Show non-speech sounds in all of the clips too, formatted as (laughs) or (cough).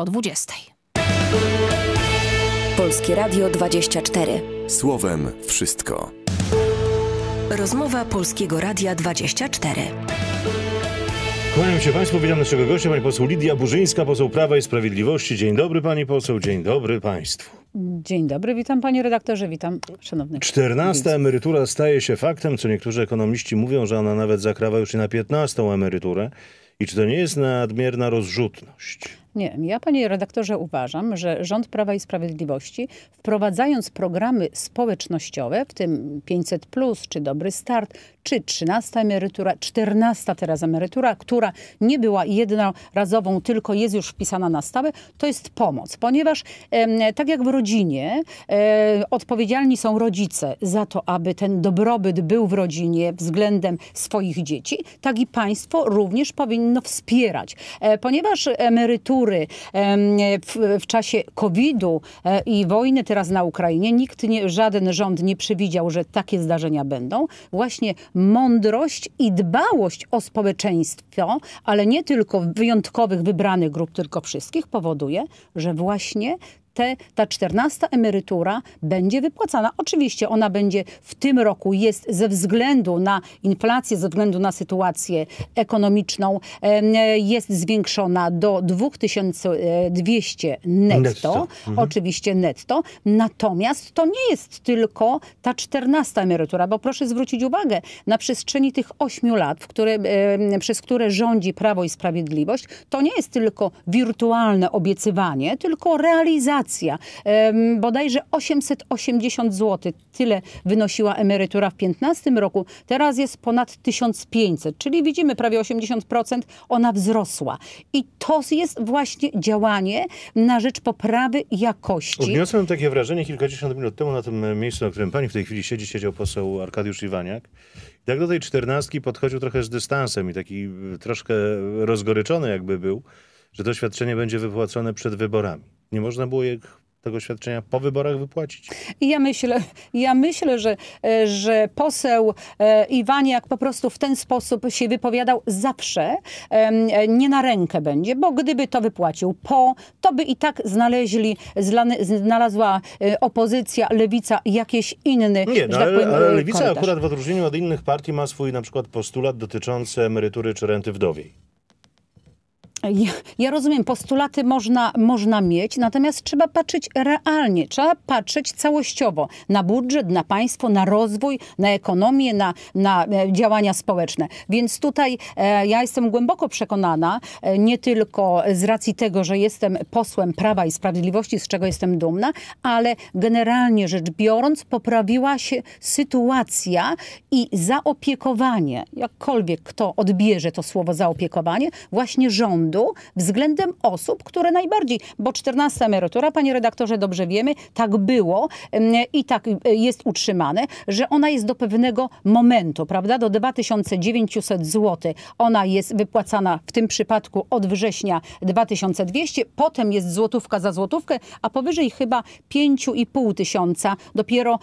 po 20. Polskie Radio 24. Słowem wszystko. Rozmowa Polskiego Radia 24. Kłaniam się Państwu, witam naszego gościa, pani poseł Lidia Burzyńska, poseł Prawa i Sprawiedliwości. Dzień dobry pani poseł, dzień dobry Państwu. Dzień dobry, witam panie redaktorze, witam szanowny. 14 emerytura staje się faktem, co niektórzy ekonomiści mówią, że ona nawet zakrawa już i na 15 emeryturę. I czy to nie jest nadmierna rozrzutność? Nie, ja panie redaktorze uważam, że rząd Prawa i Sprawiedliwości wprowadzając programy społecznościowe, w tym 500 plus, czy Dobry Start, czy 13 emerytura, 14 teraz emerytura, która nie była jednorazową, tylko jest już wpisana na stałe, to jest pomoc, ponieważ e, tak jak w rodzinie e, odpowiedzialni są rodzice za to, aby ten dobrobyt był w rodzinie względem swoich dzieci, tak i państwo również powinno wspierać, e, ponieważ emerytura kultury. W, w czasie COVID-u e, i wojny teraz na Ukrainie nikt, nie, żaden rząd nie przewidział, że takie zdarzenia będą. Właśnie mądrość i dbałość o społeczeństwo, ale nie tylko wyjątkowych, wybranych grup, tylko wszystkich, powoduje, że właśnie te, ta czternasta emerytura będzie wypłacana. Oczywiście ona będzie w tym roku, jest ze względu na inflację, ze względu na sytuację ekonomiczną, jest zwiększona do 2200 netto, netto. Mhm. oczywiście netto. Natomiast to nie jest tylko ta czternasta emerytura, bo proszę zwrócić uwagę, na przestrzeni tych ośmiu lat, które, przez które rządzi Prawo i Sprawiedliwość, to nie jest tylko wirtualne obiecywanie, tylko realizacja inflacja. Bodajże 880 zł, tyle wynosiła emerytura w 15 roku. Teraz jest ponad 1500, czyli widzimy prawie 80% ona wzrosła. I to jest właśnie działanie na rzecz poprawy jakości. Odniosłem takie wrażenie kilkadziesiąt minut temu na tym miejscu, na którym pani w tej chwili siedzi, siedział poseł Arkadiusz Iwaniak. tak do tej czternastki podchodził trochę z dystansem i taki e, troszkę rozgoryczony jakby był, że doświadczenie będzie wypłacone przed wyborami nie można było ich tego świadczenia po wyborach wypłacić. I ja myślę, ja myślę że, e, że poseł e, Iwaniak po prostu w ten sposób się wypowiadał zawsze e, nie na rękę będzie, bo gdyby to wypłacił po, to by i tak znaleźli, znalazła opozycja, lewica jakiś inny, nie, no, tak ale, powiem, ale lewica akurat w odróżnieniu od innych partii ma swój na przykład postulat dotyczący emerytury czy renty wdowiej. Ja, ja, rozumiem, postulaty można, można mieć, natomiast trzeba patrzeć realnie, trzeba patrzeć całościowo na budżet, na państwo, na rozwój, na ekonomię, na, na e, działania społeczne. Więc tutaj e, ja jestem głęboko przekonana, e, nie tylko z racji tego, że jestem posłem Prawa i Sprawiedliwości, z czego jestem dumna, ale generalnie rzecz biorąc poprawiła się sytuacja i zaopiekowanie, jakkolwiek kto odbierze to słowo zaopiekowanie, właśnie rząd rządu względem osób, które najbardziej, bo 14 emerytura, panie redaktorze, dobrze wiemy, tak było i tak y, jest utrzymane, że ona jest do pewnego momentu, prawda, do 2900 zł. Ona jest wypłacana w tym przypadku od września 2200, potem jest złotówka za złotówkę, a powyżej chyba 5,5 tysiąca dopiero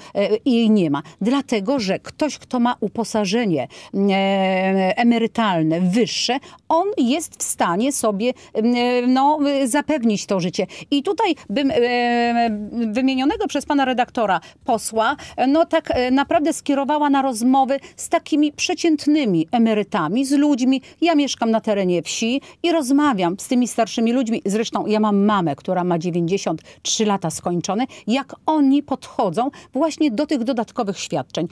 jej nie ma. Dlatego, że ktoś, kto ma uposażenie e, emerytalne wyższe, on jest w stanie sobie mm, e, no, y, zapewnić to życie. I tutaj bym e, wymienionego przez pana redaktora posła, e, no tak naprawdę skierowała na rozmowy z takimi przeciętnymi emerytami, z ludźmi. Ja mieszkam na terenie wsi i rozmawiam z tymi starszymi ludźmi. Zresztą ja mam mamę, która ma 93 lata skończone. Jak oni podchodzą właśnie do tych dodatkowych świadczeń.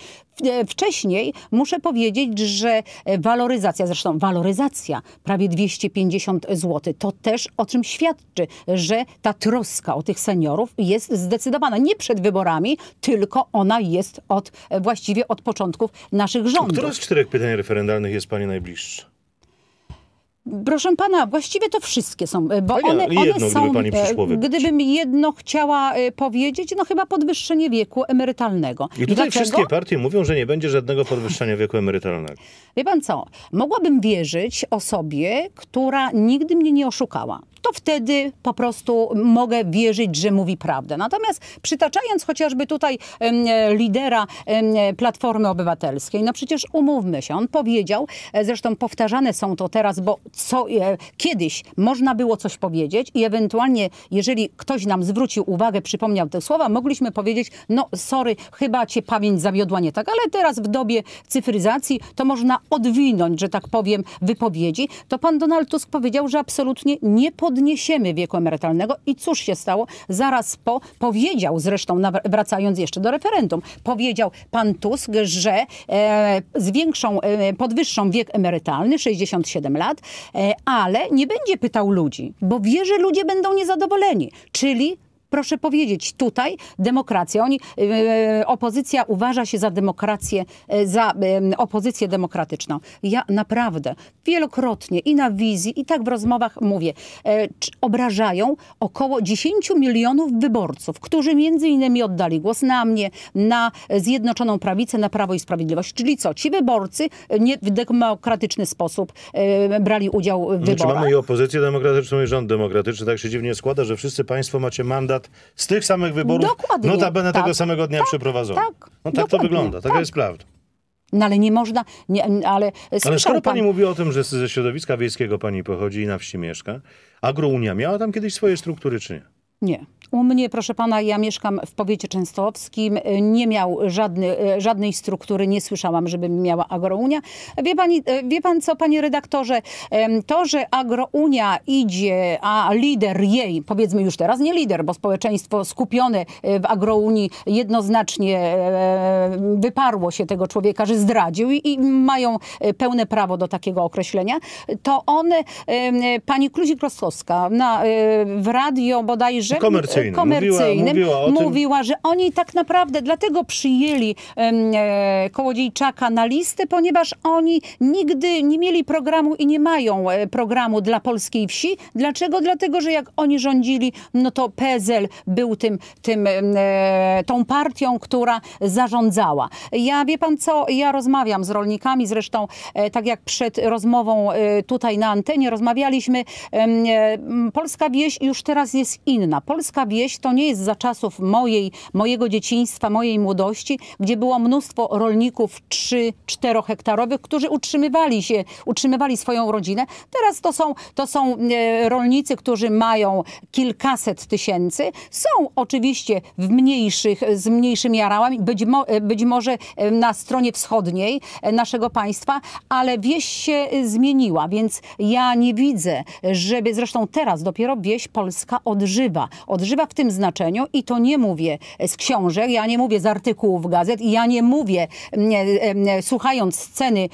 Wcześniej muszę powiedzieć, że waloryzacja, zresztą waloryzacja prawie 250 50 zł. To też o czym świadczy, że ta troska o tych seniorów jest zdecydowana. Nie przed wyborami, tylko ona jest od, e, właściwie od początków naszych rządów. Które z czterech pytań referendalnych jest Pani najbliższe? Proszę pana, właściwie to wszystkie są, e, bo one, jedno, one są, gdyby e, gdybym jedno chciała e, powiedzieć, no chyba podwyższenie wieku emerytalnego. I tutaj Dlaczego? wszystkie partie mówią, że nie będzie żadnego podwyższenia wieku emerytalnego. Wie pan co, mogłabym wierzyć osobie, która nigdy mnie nie oszukała to wtedy po prostu mogę wierzyć, że mówi prawdę. Natomiast przytaczając chociażby tutaj e, lidera e, Platformy Obywatelskiej, no przecież umówmy się, on powiedział, e, zresztą powtarzane są to teraz, bo co, kiedyś można było coś powiedzieć i ewentualnie, jeżeli ktoś nam zwrócił uwagę, przypomniał te słowa, mogliśmy powiedzieć, no sorry, chyba cię pamięć zawiodła, nie tak, ale teraz w dobie cyfryzacji to można odwinąć, że tak powiem, wypowiedzi, to pan Donald Tusk powiedział, że absolutnie nie pod podniesiemy wieku emerytalnego i cóż się stało? Zaraz po powiedział zresztą, wracając jeszcze do referendum, powiedział pan Tusk, że e, zwiększą, e, podwyższą wiek emerytalny, 67 lat, e, ale nie będzie pytał ludzi, bo wie, że ludzie będą niezadowoleni, czyli Proszę powiedzieć, tutaj demokracja, oni, y, y, opozycja uważa się za demokrację, y, za opozycję demokratyczną. Ja naprawdę wielokrotnie i na wizji, i tak w rozmowach mówię, obrażają około 10 milionów wyborców, którzy między innymi oddali głos na mnie, na Zjednoczoną Prawicę, na Prawo i Sprawiedliwość. Czyli co? Ci wyborcy nie w demokratyczny sposób brali udział w znaczy, wyborach. Czy mamy i opozycję demokratyczną, i rząd demokratyczny. Tak się dziwnie składa, że wszyscy państwo macie mandat z tych samych wyborów, Dokładnie, notabene tak, tego samego dnia tak, przeprowadzony. Tak, no tak to wygląda, taka tak. jest prawda. No ale nie można, nie, ale... Ale skoro pani mówi o tym, że ze środowiska wiejskiego pani pochodzi i na wsi mieszka, Agrounia miała tam kiedyś swoje struktury, czy nie? Nie. U mnie, proszę pana, ja mieszkam w powiecie częstochowskim, nie miał żadny, e, żadnej struktury, nie słyszałam, żeby miała Agrounia. Wie, pani, e, wie pan co, panie redaktorze, to, że Agrounia idzie, a lider jej, powiedzmy już teraz nie lider, bo społeczeństwo skupione e, w Agrounii jednoznacznie wyparło się tego człowieka, że zdradził i, i mają pełne prawo do takiego określenia, to one, pani Kluzik-Rostowska na, w radio bodajże że komercyjnym mówiła, mówiła, mówiła że oni tak naprawdę dlatego przyjęli e, Kołodziejczaka na listę, ponieważ oni nigdy nie mieli programu i nie mają e, programu dla polskiej wsi. Dlaczego? Dlatego, że jak oni rządzili, no to PZL był tym, tym e, tą partią, która zarządzała. Ja, wie pan co, ja rozmawiam z rolnikami, zresztą e, tak jak przed rozmową e, tutaj na antenie rozmawialiśmy, e, polska wieś już teraz jest inna inna. Polska wieś to nie jest za czasów mojej, mojego dzieciństwa, mojej młodości, gdzie było mnóstwo rolników 3-4 hektarowych, którzy utrzymywali się, utrzymywali swoją rodzinę. Teraz to są, to są e, rolnicy, którzy mają kilkaset tysięcy. Są oczywiście w mniejszych, z mniejszymi arałami, być, mo, e, być może e, na stronie wschodniej naszego państwa, ale wieś się zmieniła, więc ja nie widzę, żeby zresztą teraz dopiero wieś polska odżywa odżywa. w tym znaczeniu i to nie mówię z książek, ja nie mówię z artykułów gazet i ja nie mówię mm, słuchając sceny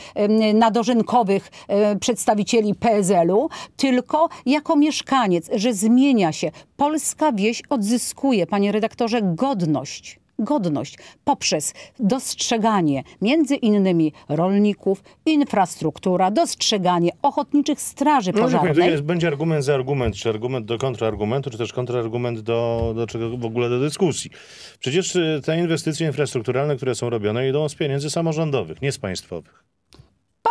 nadożynkowych e, przedstawicieli PSL-u, tylko jako mieszkaniec, że zmienia się. Polska wieś odzyskuje, panie redaktorze, godność godność poprzez dostrzeganie między innymi rolników, infrastruktura, dostrzeganie ochotniczych straży no, pożarnej. No, jest, będzie argument za argument, czy argument do kontrargumentu, czy też kontrargument do, do czego w ogóle do dyskusji. Przecież y, te inwestycje infrastrukturalne, które są robione, idą z pieniędzy samorządowych, nie z państwowych.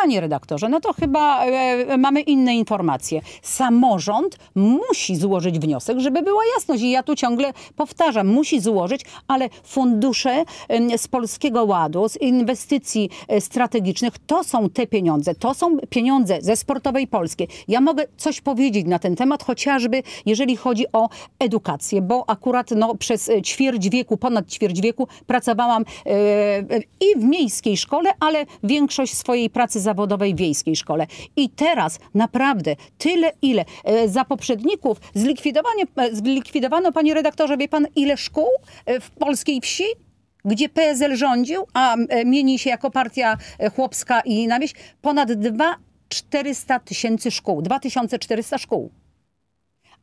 Panie redaktorze, no to chyba e, mamy inne informacje. Samorząd musi złożyć wniosek, żeby była jasność. I ja tu ciągle powtarzam, musi złożyć, ale fundusze e, z Polskiego Ładu, z inwestycji e, strategicznych, to są te pieniądze. To są pieniądze ze Sportowej Polskiej. Ja mogę coś powiedzieć na ten temat, chociażby jeżeli chodzi o edukację, bo akurat no, przez e, ćwierć wieku, ponad ćwierć wieku pracowałam e, e, i w miejskiej szkole, ale większość swojej pracy za zawodowej wiejskiej szkole. I teraz naprawdę tyle, ile e, za poprzedników zlikwidowanie, zlikwidowano, panie redaktorze, wie pan, ile szkół e, w polskiej wsi? gdzie PSL rządził, a e, mieni się jako partia chłopska i na wieś, ponad 2400 tysięcy szkół, 2400 szkół.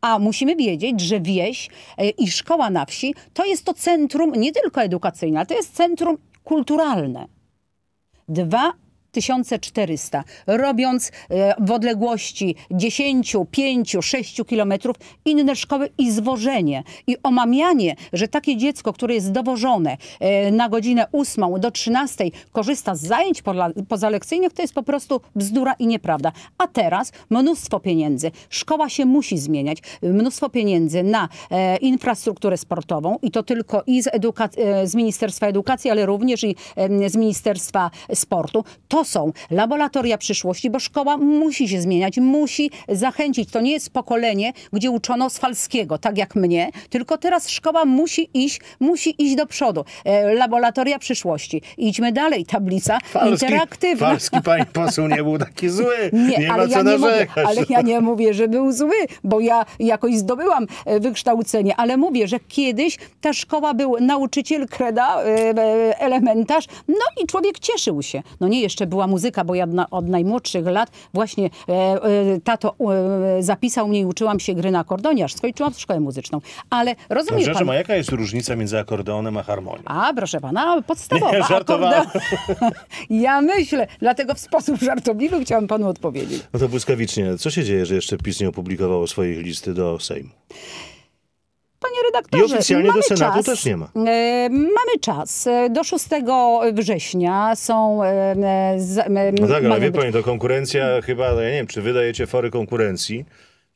A musimy wiedzieć, że wieś i szkoła na wsi to jest to centrum nie tylko edukacyjne, ale to jest centrum kulturalne. Dwa 1400, robiąc e, w odległości 10, 5, 6 kilometrów inne szkoły i zwożenie i omamianie, że takie dziecko, które jest dowożone e, na godzinę 8 do 13 korzysta z zajęć pozalekcyjnych, to jest po prostu bzdura i nieprawda. A teraz mnóstwo pieniędzy. Szkoła się musi zmieniać. Mnóstwo pieniędzy na e, infrastrukturę sportową i to tylko i z, z Ministerstwa Edukacji, ale również i z Ministerstwa Sportu. To to są laboratoria przyszłości, bo szkoła musi się zmieniać, musi zachęcić. To nie jest pokolenie, gdzie uczono z falskiego, tak jak mnie, tylko teraz szkoła musi iść, musi iść do przodu. E, laboratoria przyszłości. Idźmy dalej, tablica falski, interaktywna. Falski pani (laughs) poseł nie był taki zły, nie, nie ale ma co ja narzekać. Mówię, ale ja nie mówię, że był zły, bo ja jakoś zdobyłam e, wykształcenie, ale mówię, że kiedyś ta szkoła był nauczyciel kreda, e, e, elementarz, no i człowiek cieszył się. No nie, jeszcze była muzyka, bo ja na, od najmłodszych lat właśnie e, e, tato e, zapisał mnie i uczyłam się gry na akordonie, aż skończyłam szkołę muzyczną. Ale rozumiem Dobrze, pan... a jaka jest różnica między akordeonem a harmonią? A, proszę pana, podstawowa. Nie, (laughs) ja myślę, dlatego w sposób żartobliwy chciałam panu odpowiedzieć. No to błyskawicznie. Co się dzieje, że jeszcze PiS nie opublikowało swoich listy do Sejmu? Panie redaktorze, I oficjalnie do Senatu czas. też nie ma. E, mamy czas. Do 6 września są... E, e, no tak, ale wie pani, to konkurencja chyba, ja nie wiem, czy wydajecie fory konkurencji,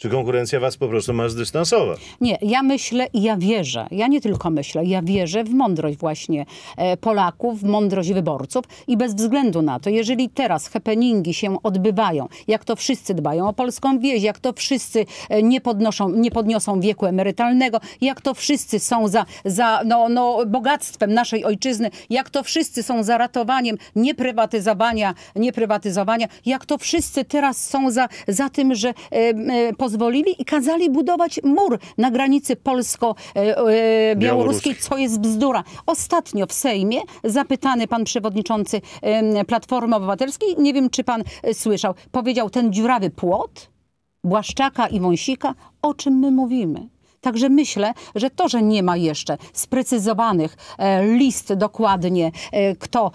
czy konkurencja was po prostu ma zdystansować? Nie, ja myślę i ja wierzę, ja nie tylko myślę, ja wierzę w mądrość właśnie e, Polaków, w mądrość wyborców i bez względu na to, jeżeli teraz happeningi się odbywają, jak to wszyscy dbają o polską wieś, jak to wszyscy e, nie, podnoszą, nie podniosą wieku emerytalnego, jak to wszyscy są za, za no, no, bogactwem naszej ojczyzny, jak to wszyscy są za ratowaniem nieprywatyzowania, nieprywatyzowania jak to wszyscy teraz są za, za tym, że e, e pozwolili i kazali budować mur na granicy polsko-białoruskiej, e, e, co jest bzdura. Ostatnio w Sejmie zapytany pan przewodniczący Platformy Obywatelskiej, nie wiem czy pan e, słyszał, powiedział ten dziurawy płot Błaszczaka i Wąsika, o czym my mówimy. Także myślę, że to, że nie ma jeszcze sprecyzowanych e, list dokładnie, e, kto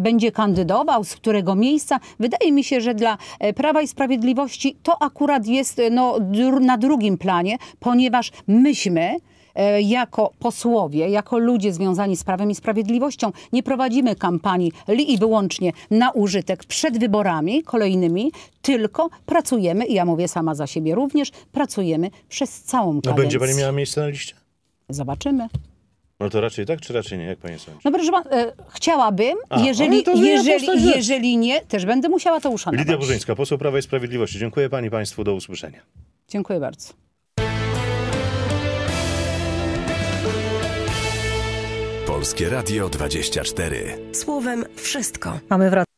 będzie kandydował, z którego miejsca, wydaje mi się, że dla e, Prawa i Sprawiedliwości to akurat jest no, na drugim planie, ponieważ myśmy, E, jako posłowie, jako ludzie związani z Prawem i Sprawiedliwością nie prowadzimy kampanii li i wyłącznie na użytek przed wyborami kolejnymi, tylko pracujemy, i ja mówię sama za siebie również, pracujemy przez całą kadencję. No będzie pani miała miejsce na liście? Zobaczymy. No to raczej tak, czy raczej nie, jak pani sądzi? No proszę pan, e, chciałabym, A, jeżeli, jeżeli, jeżeli nie, też będę musiała to uszanować. Lidia Burzyńska, poseł Prawa i Sprawiedliwości. Dziękuję pani Państwu, do usłyszenia. Dziękuję bardzo. Polskie Radio 24. Słowem wszystko. Mamy wracać.